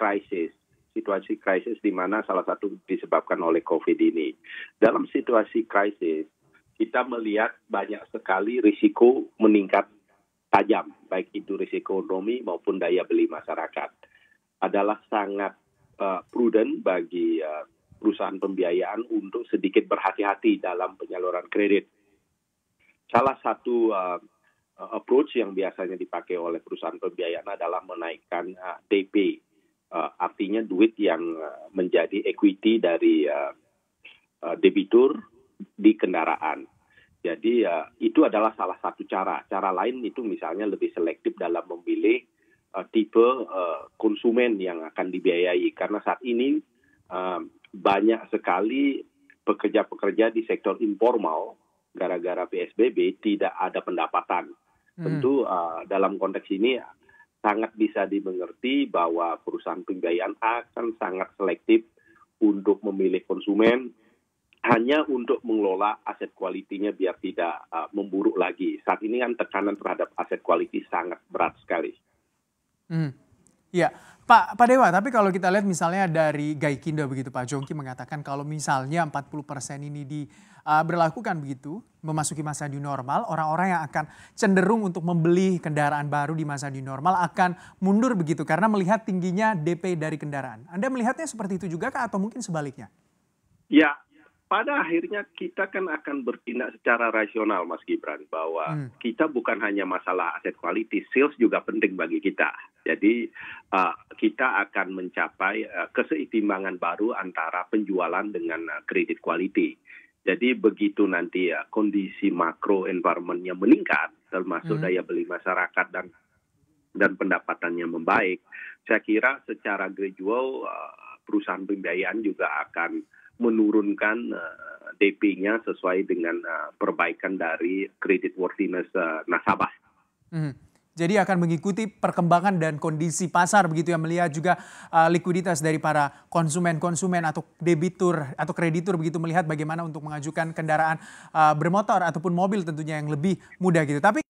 krisis situasi krisis di mana salah satu disebabkan oleh COVID ini. Dalam situasi krisis, kita melihat banyak sekali risiko meningkat tajam, baik itu risiko ekonomi maupun daya beli masyarakat. Adalah sangat uh, prudent bagi uh, perusahaan pembiayaan untuk sedikit berhati-hati dalam penyaluran kredit. Salah satu uh, approach yang biasanya dipakai oleh perusahaan pembiayaan adalah menaikkan uh, DP artinya duit yang eh, menjadi equity dari eh, eh, debitur di kendaraan. Jadi itu adalah salah satu cara. Cara lain itu misalnya lebih selektif dalam memilih tipe konsumen yang akan dibiayai karena saat ini banyak sekali pekerja-pekerja di sektor informal gara-gara PSBB tidak ada pendapatan. Hmm. Tentu dalam konteks ini sangat bisa dimengerti bahwa perusahaan pembiayaan akan sangat selektif untuk memilih konsumen hanya untuk mengelola aset kualitinya biar tidak uh, memburuk lagi. Saat ini kan tekanan terhadap aset kualiti sangat berat sekali. Hmm. Iya, Pak, Pak Dewa, tapi kalau kita lihat misalnya dari Gaikindo begitu Pak Jongki mengatakan kalau misalnya 40 persen ini diberlakukan eh, uh, begitu, memasuki masa new normal, orang-orang yang akan cenderung untuk membeli kendaraan baru di masa new normal akan mundur begitu karena melihat tingginya DP dari kendaraan. Anda melihatnya seperti itu juga kah atau mungkin sebaliknya? Ya, pada akhirnya kita kan akan bertindak secara rasional, Mas Gibran, bahwa hmm. kita bukan hanya masalah aset quality, sales juga penting bagi kita. Jadi uh, kita akan mencapai uh, keseimbangan baru antara penjualan dengan uh, eh, credit quality. Jadi begitu nanti uh, kondisi makro environmentnya meningkat, termasuk hmm. daya beli masyarakat dan dan pendapatannya membaik, saya kira secara gradual uh, perusahaan pembiayaan juga akan menurunkan uh, eh, DP-nya sesuai dengan uh, perbaikan dari credit worthiness uh, eh, nasabah. Hmm. Jadi akan mengikuti perkembangan dan kondisi pasar begitu ya melihat juga uh, likuiditas dari para konsumen-konsumen atau debitur atau kreditur begitu melihat bagaimana untuk mengajukan kendaraan uh, bermotor ataupun mobil tentunya yang lebih mudah gitu. Tapi